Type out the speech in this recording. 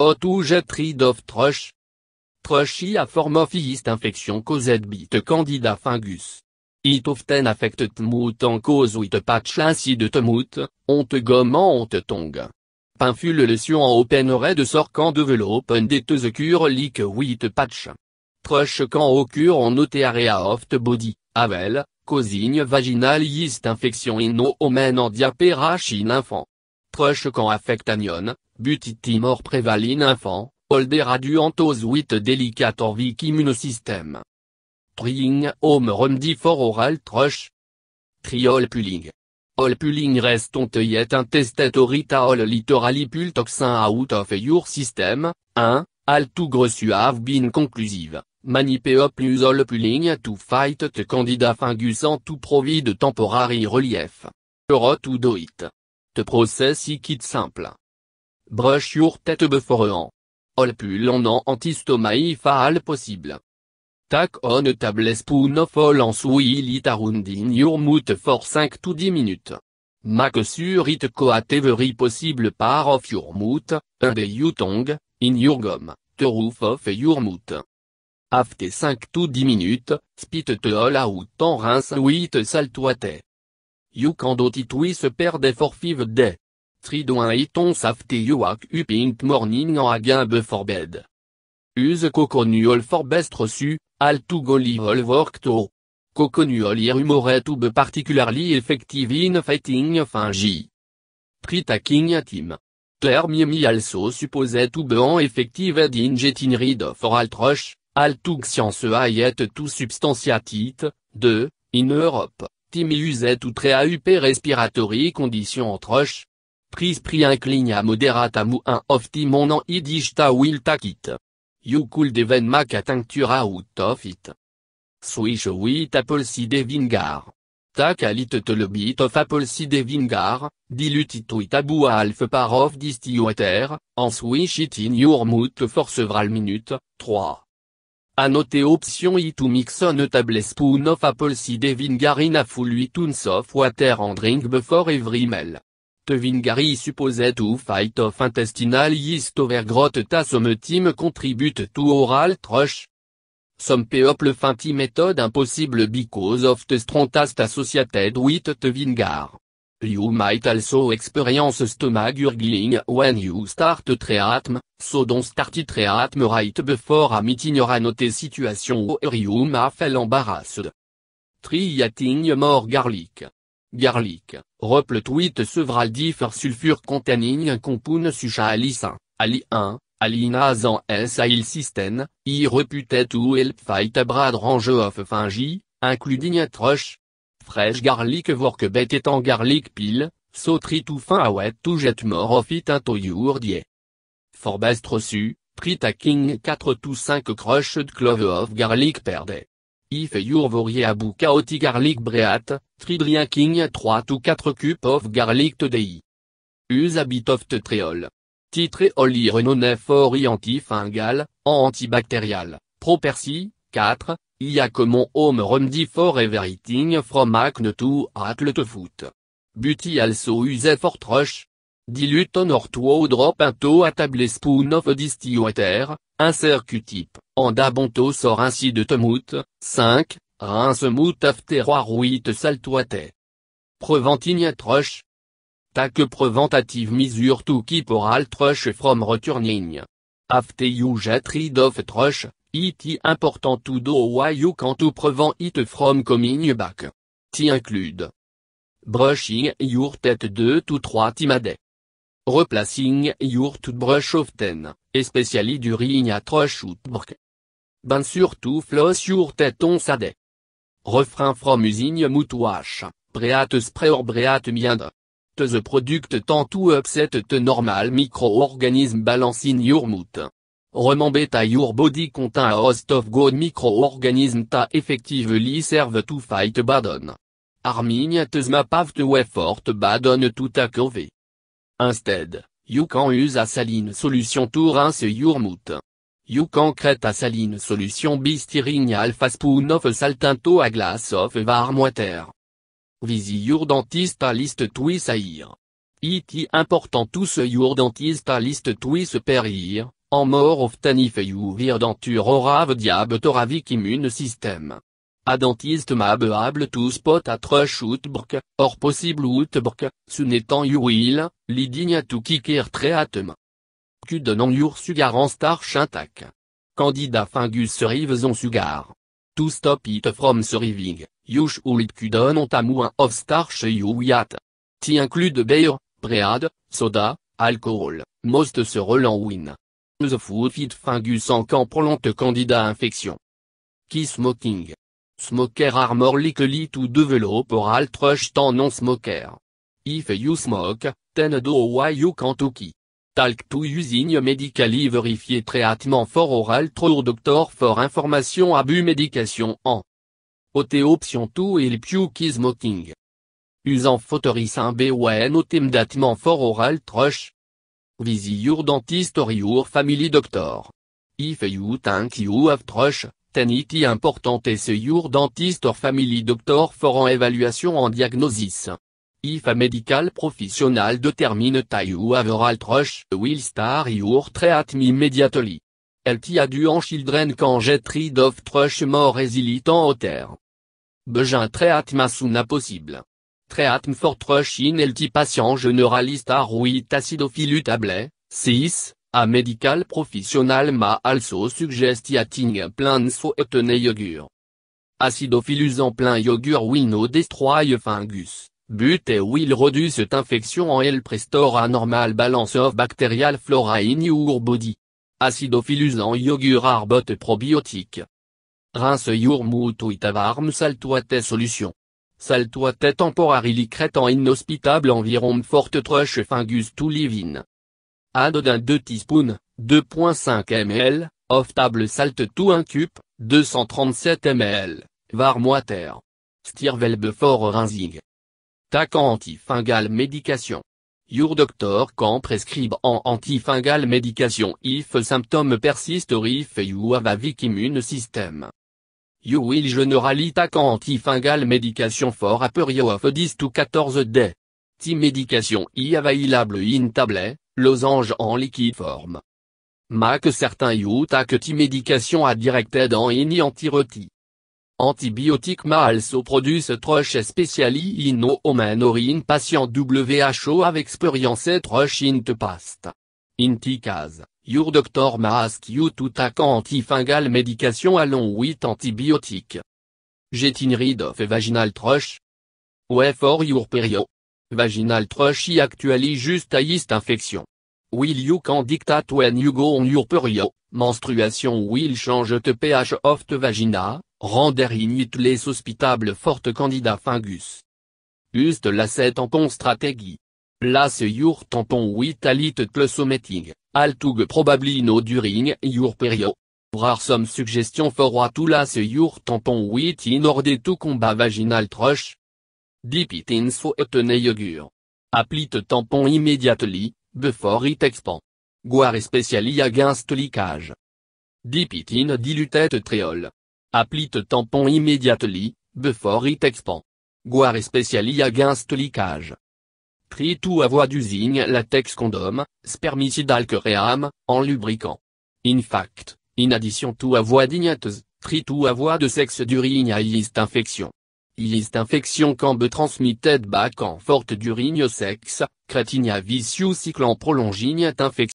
Autojet treed of y a form of yeast infection caused bit candida fungus. It often affected mouth and cause with patch de de mouth, on te gomme on te tongue. Pinfulation en open red de develop and the cure leak with patch. Trush can occur on note area of the body, avel, causing vaginal yeast infection in no omen and diapéra in infant. Trush can affect anion, butitimor prévaline infant, oldera duantos or delicator vic system. Trying home remedy for oral trush. Triol puling. All puling te yet intestet orita all literally toxin out of your system, 1, all grossuave you have been conclusive, manipe plus all pulling to fight the candida fungus and to provide temporary relief. Euro to do it. The process is simple brush your tête before an. All pull on an anti if all possible. Tack on a table spoon of all and swill it around in your mouth for 5 to 10 minutes. Make sure it coat every possible part of your mouth, and your tongue, in your gum, the roof of your mouth. After 5 to 10 minutes, spit the all out and rinse with salt water. You can do it with per day for five days three et ton items after up in morning en again before bed. Use coconuol for best reçu, Altu to go work to. Coconuol irumoret be particularly effective in fighting fungi. Pre-taking a team. also supposait to be an effective ed in getting rid of all trash, Altu science a to substantiatit, de, in Europe. Team used ou très up respiratory condition trush, à à moderata mu un of ta idishta will takit. cool deven mak atinctura out of it. Swish wit apple de vingar. Tak alit te le bit of apple de vingar, dilutit wit a alf par of water, en swish it in your mouth for several minutes, 3. A option it to mix on a table spoon of apple cider vinegar in a full 8 ounce of water and drink before every meal. Vingari supposait to fight of intestinal yeast overgrowth ta somme team contribute to oral thrush. Some people find the method impossible because of the strong taste associated with the vingar. You might also experience stomach gurgling when you start treatment, so don't start treatment right before a meeting or another situation where you may feel embarrassed. Triating more garlic. Garlic, REPLE le tweet sevral SULFUR containing un compound such ali 1, ali 1, en system, i ou to help fight a broad range of fungi, including a thrush. Fresh garlic work bet en garlic pile, so try to fin wet to jet more of it into your diet. For best reçu, pre KING 4 to 5 crushed clove of garlic per If you worry chaotic garlic bread, try drinking 3 to 4 cup of garlic today. Use a bit of tetriol. oli renowned for antifungal, antibacterial, propercy, 4, y common home remedy for everything from acne to to foot. Buty also use for rush. Dilute on or two drop into a spoon of distilled water, insert q Andabonto sort ainsi de Temout, 5, Rinsemout Ruit saltoite. Preventigne trush. Tac preventative tout to keep oral trush from returning. After you get rid of trush, it important to do why you can to prevent it from coming back. T include. Brushing your tête 2 to 3 timade. Replacing your toothbrush often, especially during a trush outbreak ben surtout floss your a sade. Refrain from usine mouthwash, breat spray or breat miand. The product tant to upset the normal micro balance in your mouth. Remember your body contain a host of good microorganisms ta effectively serve to fight badon. Arminia map paved way fort badon a curvé. Instead, you can use a saline solution to rinse your mouth. You concrete a saline solution bistyrine alpha spoon saltinto a glass of water. Visit your dentist a list twis It Iti important tous your dentist à list twis perir, en mort of if you vir denture orave have diabetoravic immune system. A dentiste able tous spot a trush outbrk, or possible outbrk, étant you will, leading to kicker treatment. Q de non your sugar en starch intact. Candida fungus rives on sugar. To stop it from surviving, you should cut on amount of starch you yat. Ti include beer, bread, soda, alcohol, most se win. The food feed fungus en can the candida infection. Key smoking? Smoker armor more likely to develop oral thrush than non-smoker. If you smoke, then do why you can't Talk to using medically verifié traitement for oral through doctor for information abus médication en. OT option to il you smoking. Usant photoris un BON OTM datement for oral trush. Visi your dentist or your family doctor. If you think you have trush, then it important see your dentist or family doctor for an evaluation and diagnosis a Medical Professional determine taille ou trush will star your treatment immediately. LT a dû en children quand jet rid of trush more résilitant au terre. Bejin treatment soon possible. Treatment for trush in LT patient generalist are with acidophilus tablet, 6, a medical professional ma also suggest eating plein sweeten yogurt. Acidophilus en plein yogur will no destroy fungus. But et will reduce infection en L. restore anormal normal balance of bacterial flora in your body. Acidophilus en yogurt arbot probiotique. Rince your mouth with a salt water solution. water temporarily crête en inhospitable environ forte trush fungus to live in. Add 2 teaspoon 2.5 ml, of table salt to un cup, 237 ml, warm water. well before rinsing. TAC antifungal médication. Your doctor can prescribe en antifungal médication, if symptoms persist or if you have a weak immune system. You will generally take antifungal medication for a period of 10 to 14 days. The médication is available in tablet, losange en liquide forme Mac certain you take the medication à directed aidant any antiroti. Antibiotic ma also produce Troche spéciali ino human patient WHO avec expérience. trush in the past. In case, your doctor mask you to antifungal medication allong with antibiotiques Getting of vaginal troche. Way for your period. Vaginal troche is actually just a infection. Will you can dictate when you go on your period, menstruation will change the pH of the vagina, render inuit les hospitables fortes candidats fingus. Ust lasset tampon stratégie. Place your tampon le sommeting, altug no during your perio. Rare some suggestion for to se your tampon 8 in order to combat vaginal trush. Dip in so yogur. Applite tampon immediately, before it expand. Guare specially against leakage. Dip it in triol. Apply the tampon immediately, before it expand. et especially against leakage. Try to avoid using latex condom, spermicide cream, en lubricant In fact, in addition to avoiding à try de sexe sex during ilist infection. Yeast infection quand be transmitted back en forte during sex, sexe crétinia vicious cycle en prolonging infection.